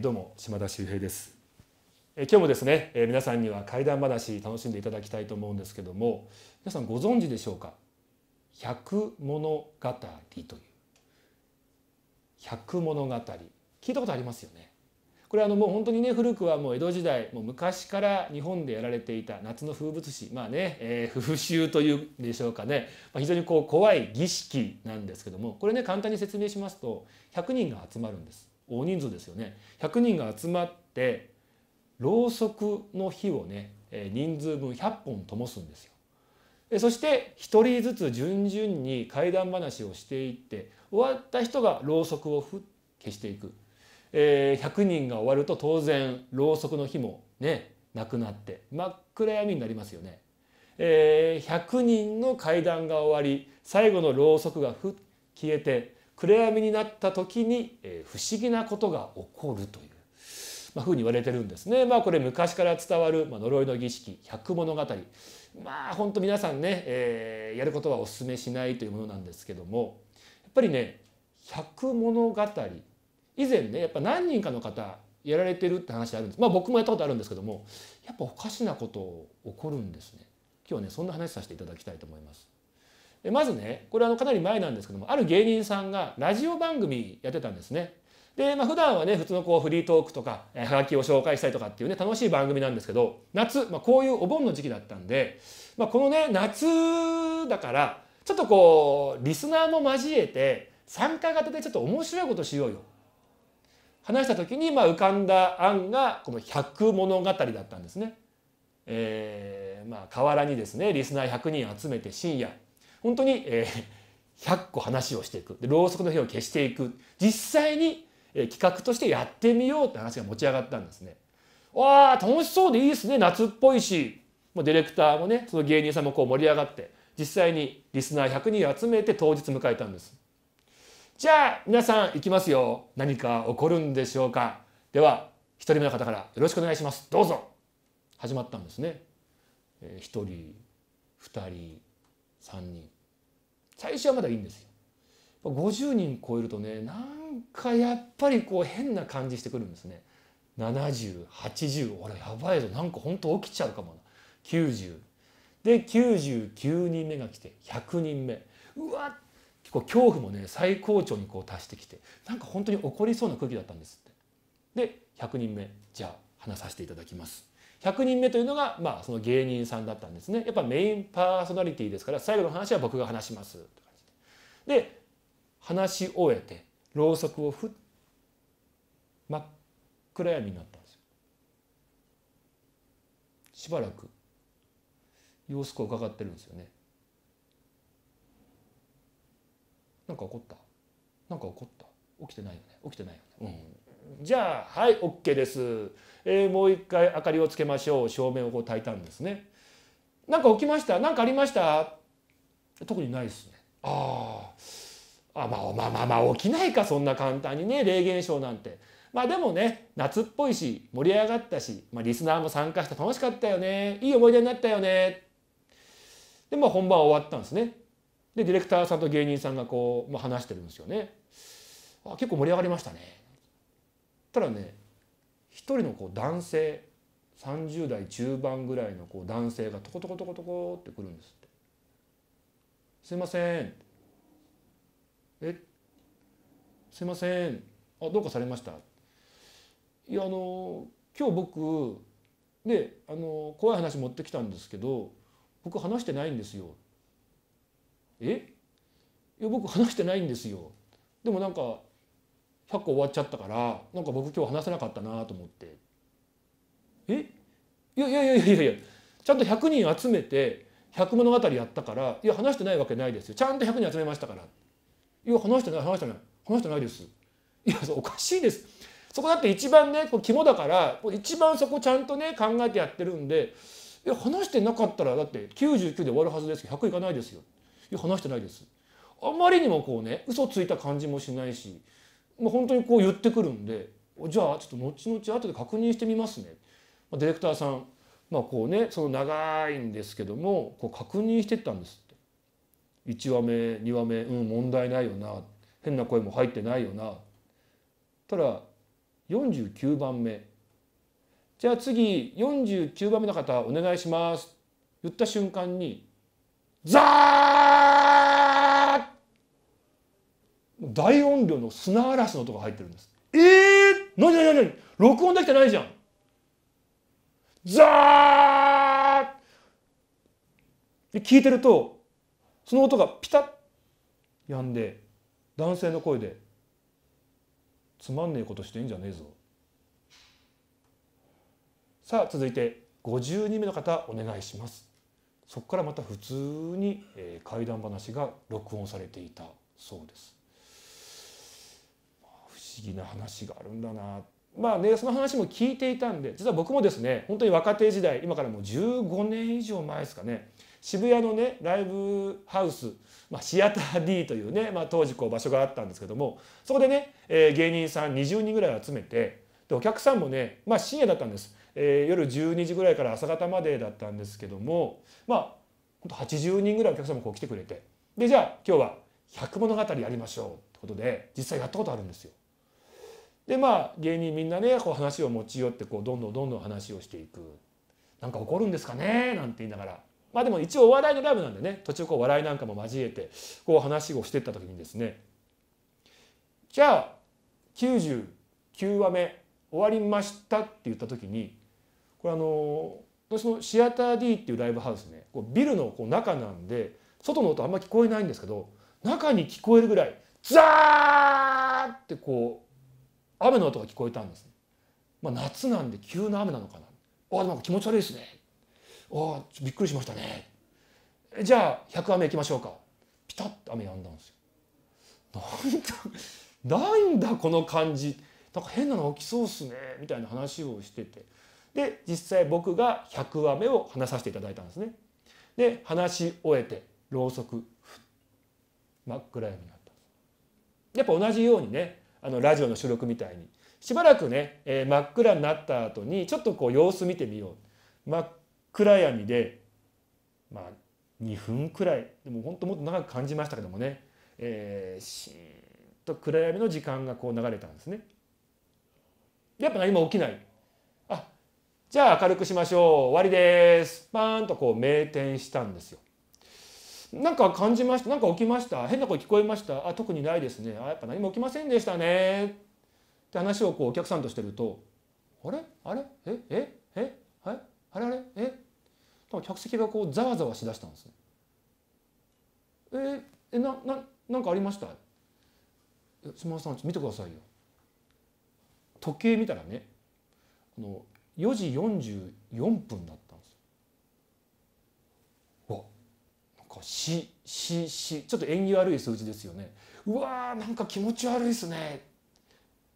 どうも島田修平です今日もですね皆さんには怪談話楽しんでいただきたいと思うんですけども皆さんご存知でしょうか百物語という百物語聞いたことありますよねこれあのもう本当にね古くはもう江戸時代もう昔から日本でやられていた夏の風物詩まあね、えー、風習というんでしょうかね、まあ、非常にこう怖い儀式なんですけどもこれね簡単に説明しますと100人が集まるんです。大人数ですよね100人が集まってろうそくの火をね人数分100本灯すんですよそして一人ずつ順々に怪談話をしていって終わった人がろうそくを消していく100人が終わると当然ろうそくの火もねなくなって真っ暗闇になりますよね100人の怪談が終わり最後のろうそくが消えて暗闇になった時に、え不思議なことが起こるという、まあ、ふうに言われてるんですね。まあ、これ昔から伝わる、まあ、呪いの儀式百物語まあ本当皆さんね、えー、やることはお勧めしないというものなんですけどもやっぱりね百物語以前ねやっぱ何人かの方やられてるって話あるんですまあ僕もやったことあるんですけどもやっぱおかしなこと起こるんですね今日はねそんな話させていただきたいと思いますまずねこれはかなり前なんですけどもある芸人さんがラジオ番組やってたんですね。で、まあ、普段はね普通のこうフリートークとかはがきを紹介したりとかっていうね楽しい番組なんですけど夏、まあ、こういうお盆の時期だったんで、まあ、このね夏だからちょっとこうリスナーも交えて参加型でちょっと面白いことしようよ。話した時にまあ浮かんだ案がこの「百物語」だったんですね。えー、まあ河原にですねリスナー100人集めて深夜本当に、えー、100個話をしていくでろうそくの火を消していく実際に、えー、企画としてやってみようって話が持ち上がったんですね。わあ楽しそうでいいですね夏っぽいしもうディレクターもねその芸人さんもこう盛り上がって実際にリスナー100人集めて当日迎えたんです。じゃあ皆さん行きますよ何か起こるんでしょうかでは1人目の方からよろしくお願いしますどうぞ始まったんですね、えー、1人2人3人最初はまだいいんですよ。50人超えるとねなんかやっぱりこう変な感じしてくるんですね。7080あらやばいぞなんか本当起きちゃうかもな90で99人目が来て100人目うわ結構恐怖もね最高潮にこう達してきてなんか本当に起こりそうな空気だったんですってで100人目じゃあ話させていただきます100人目というのが、まあ、その芸人さんだったんですねやっぱメインパーソナリティですから最後の話は僕が話しますで話し終えてろうそくをふっ真っ暗闇になったんですよしばらく様子を伺ってるんですよねなんか怒ったなんか怒った起きてないよね起きてないよね、うんじゃあはい OK です、えー、もう一回明かりをつけましょう照明をこう焚いたんですね何か起きました何かありました特にないですねああまあまあまあまあ起きないかそんな簡単にね霊現象なんてまあでもね夏っぽいし盛り上がったし、まあ、リスナーも参加して楽しかったよねいい思い出になったよねでまあ本番終わったんですねでディレクターさんと芸人さんがこう、まあ、話してるんですよねあ結構盛り上がりましたねたらね一人のこう男性30代中盤ぐらいのこう男性がトコトコトコトコって来るんですって「すいません」えすいませんあどうかされました」いやあの今日僕であの怖い話持ってきたんですけど僕話してないんですよ」えいや僕話してないんですよ」でもなんか個終わっちゃったからなんか僕今日話せなかったなと思ってえいやいやいやいやいやちゃんと100人集めて100物語やったからいや話してないわけないですよちゃんと100人集めましたからいや話してない話してない話してないですいやおかしいですそこだって一番ねこう肝だから一番そこちゃんとね考えてやってるんでいや話してなかったらだって99で終わるはずですけど100いかないですよいや話してないですあまりにもこうね嘘ついた感じもしないしまあ、本当にこう言ってくるんでじゃあちょっと後々後で確認してみますね。まあ、ディレクターさんまあこうねその長いんですけどもこう確認してったんですって1話目2話目うん問題ないよな変な声も入ってないよなただ49番目じゃあ次49番目の方お願いします言った瞬間にザー大音量の砂嵐の音が入ってるんですえー、何何何録音できてないじゃんザーで聞いてるとその音がピタッやんで男性の声で「つまんねえことしていいんじゃねえぞ」さあ続いて52名の方お願いしますそこからまた普通に怪談話が録音されていたそうです思議な話があるんだなまあねその話も聞いていたんで実は僕もですね本当に若手時代今からもう15年以上前ですかね渋谷のねライブハウス、まあ、シアター D というね、まあ、当時こう場所があったんですけどもそこでね、えー、芸人さん20人ぐらい集めてでお客さんもね、まあ、深夜だったんです、えー、夜12時ぐらいから朝方までだったんですけどもまあ80人ぐらいお客さんもこう来てくれてでじゃあ今日は「百物語やりましょう」ってことで実際やったことあるんですよ。でまあ芸人みんなねこう話を持ち寄ってこうどんどんどんどん話をしていくなんか怒るんですかねなんて言いながらまあでも一応お笑いのライブなんでね途中こう笑いなんかも交えてこう話をしてった時にですねじゃあ99話目終わりましたって言った時にこれあの私のシアター D っていうライブハウスねこうビルのこう中なんで外の音あんま聞こえないんですけど中に聞こえるぐらいザーってこう雨の音が聞こえたんです、まあ、夏なんで急な雨なのかなあなんか気持ち悪いですねああびっくりしましたねじゃあ100雨いきましょうかピタッと雨止んだんですよなんだなんだこの感じなんか変なの起きそうっすねみたいな話をしててで実際僕が100話目を話させていただいたんですねで話し終えてろうそく真っ暗闇になったやっぱ同じようにねあのラジオの収録みたいにしばらくね、えー、真っ暗になった後にちょっとこう様子見てみよう真っ暗闇でまあ2分くらいでも本当もっと長く感じましたけどもね、えー、ーと暗闇の時間がこう流れたんですね。やっぱ何も起きないあじゃあ明るくしましょう終わりですパーンとこう明転したんですよ。なんか感じましたなんか起きました変な声聞こえましたあ特にないですねあやっぱ何も起きませんでしたねって話をこうお客さんとしてるとあれあれええええあれあれえ客席がこうざわざわしだしたんですね。ええなななんかありました島田さん見てくださいよ時計見たらねあの4時44分だっしししちょっと縁起悪い数字ですよねうわーなんか気持ち悪いですね、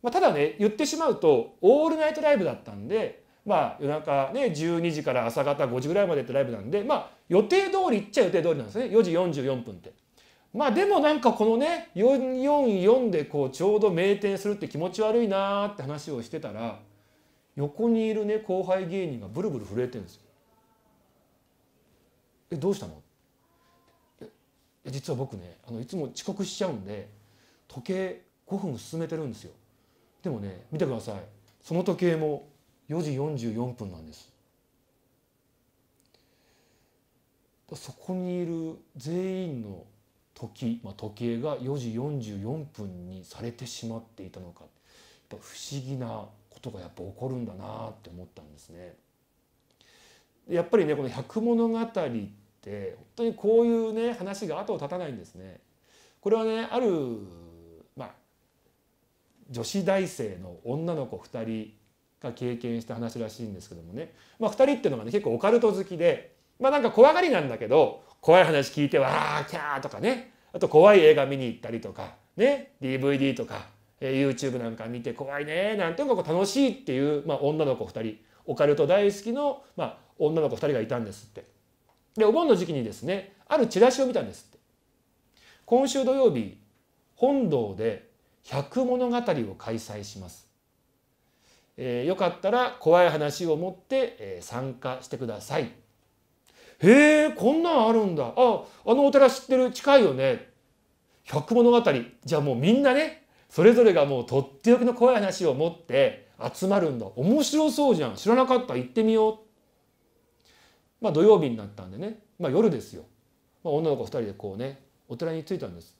まあ、ただね言ってしまうとオールナイトライブだったんでまあ夜中ね12時から朝方5時ぐらいまでってライブなんでまあ予定通りっちゃ予定通りなんですね4時44分って。まあでもなんかこのね444でこうちょうど名店するって気持ち悪いなーって話をしてたら横にいるね後輩芸人がブルブル震えてるんですよ。えどうしたの実は僕ねあのいつも遅刻しちゃうんで時計5分進めてるんですよでもね見てくださいその時計も4時44分なんですそこにいる全員の時、まあ、時計が4時44分にされてしまっていたのかやっぱ不思議なことがやっぱ起こるんだなって思ったんですね。やっぱりねこの「百物語」っって本当にこういうね話が後を絶たないんですね。これはねある、まあ、女子大生の女の子2人が経験した話らしいんですけどもね、まあ、2人っていうのがね結構オカルト好きでまあなんか怖がりなんだけど怖い話聞いてわーキャーとかねあと怖い映画見に行ったりとかね DVD とか、えー、YouTube なんか見て怖いねなんていうのが楽しいっていう、まあ、女の子2人オカルト大好きの、まあ、女の子2人がいたんですって。でお盆の時期にですねあるチラシを見たんですって今週土曜日本堂で百物語を開催します、えー、よかったら怖い話を持って、えー、参加してくださいへえこんなんあるんだああのお寺知ってる近いよね百物語じゃあもうみんなねそれぞれがもうとっておきの怖い話を持って集まるんだ面白そうじゃん知らなかった行ってみようまあ、土曜日になったんでね、まあ、夜ですよ、まあ、女の子2人でこうねお寺に着いたんです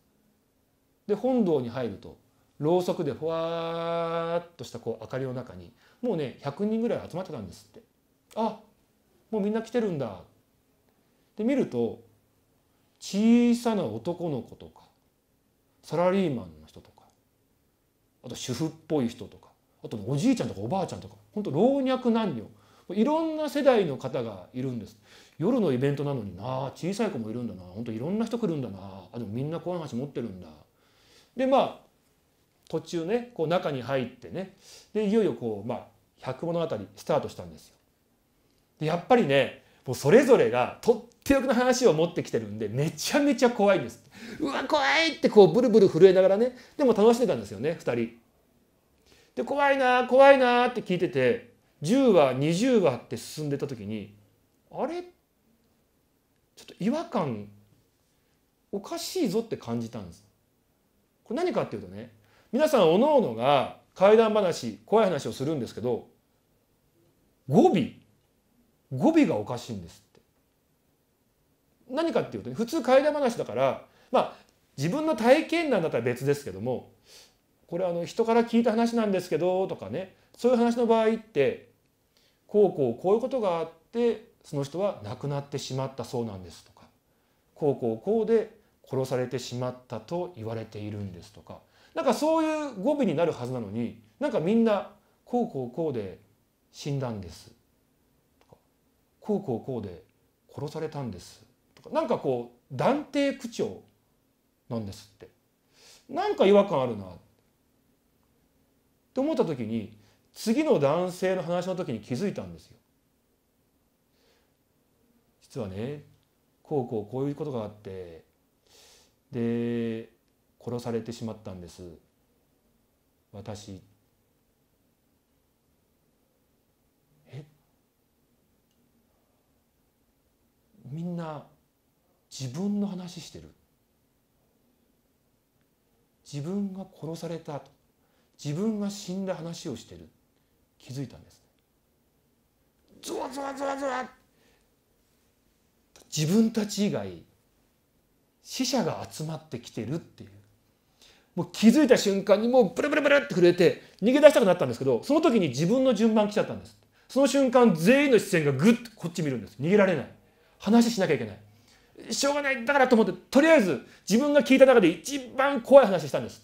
で本堂に入るとろうそくでふわーっとしたこう明かりの中にもうね100人ぐらい集まってたんですってあもうみんな来てるんだで見ると小さな男の子とかサラリーマンの人とかあと主婦っぽい人とかあとおじいちゃんとかおばあちゃんとか本当老若男女いろんな世代の方がいるんです夜のイベントなのにな小さい子もいるんだな本当いろんな人来るんだなあでもみんな怖い話持ってるんだでまあ途中ねこう中に入ってねでいよいよこうまあ百物語スタートしたんですよでやっぱりねもうそれぞれがとっておきの話を持ってきてるんでめちゃめちゃ怖いんですうわ怖いってこうブルブル震えながらねでも楽しんでたんですよね2人で怖いな怖いなって聞いてて10話20話って進んでた時にあれちょっと違和感おかしいぞって感じたんです。これ何かっていうとね皆さんおのおのが怪談話怖い話をするんですけど語尾語尾がおかしいんですって何かっていうと、ね、普通怪談話だからまあ自分の体験談だったら別ですけどもこれあの人から聞いた話なんですけどとかねそういう話の場合ってこうこうこういうことがあってその人は亡くなってしまったそうなんですとかこうこうこうで殺されてしまったと言われているんですとかなんかそういう語尾になるはずなのになんかみんなこうこうこうで死んだんですとかこうこうこうで殺されたんですとかなんかこう断定口調なんですってなんか違和感あるなって思った時に次の男性の話の時に気づいたんですよ。実はねこうこうこういうことがあってで殺されてしまったんです私えみんな自分の話してる自分が殺された自分が死んだ話をしてる気づいたんですゾワゾワゾワゾワ自分たち以外死者が集まってきてるっていうもう気づいた瞬間にもうブルブルブルって震えて逃げ出したくなったんですけどその時に自分の順番来ちゃったんですその瞬間全員の視線がグッとこっち見るんです逃げられない話しなきゃいけないしょうがないだからと思ってとりあえず自分が聞いた中で一番怖い話したんです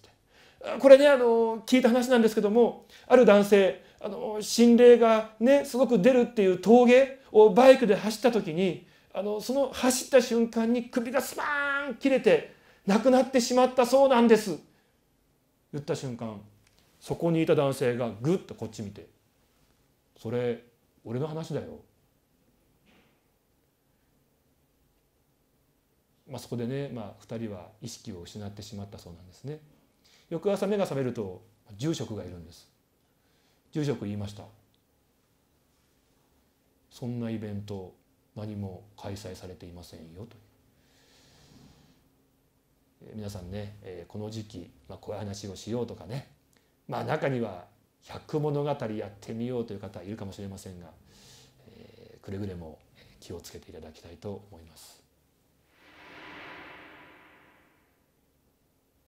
ってこれねあの聞いた話なんですけどもある男性あの心霊がねすごく出るっていう峠をバイクで走った時にあのその走った瞬間に首がスパーン切れて亡くなってしまったそうなんです言った瞬間そこにいた男性がぐっとこっち見て「それ俺の話だよ」まあ、そこでね、まあ、2人は意識を失ってしまったそうなんですね。翌朝目が覚めると住職がいるんです住職言いましたそんなイベント何も開催されていませんよと皆さんね、この時期、まあ、こういう話をしようとかねまあ中には「百物語やってみよう」という方いるかもしれませんが、くれぐれも気をつけていただきたいと思います。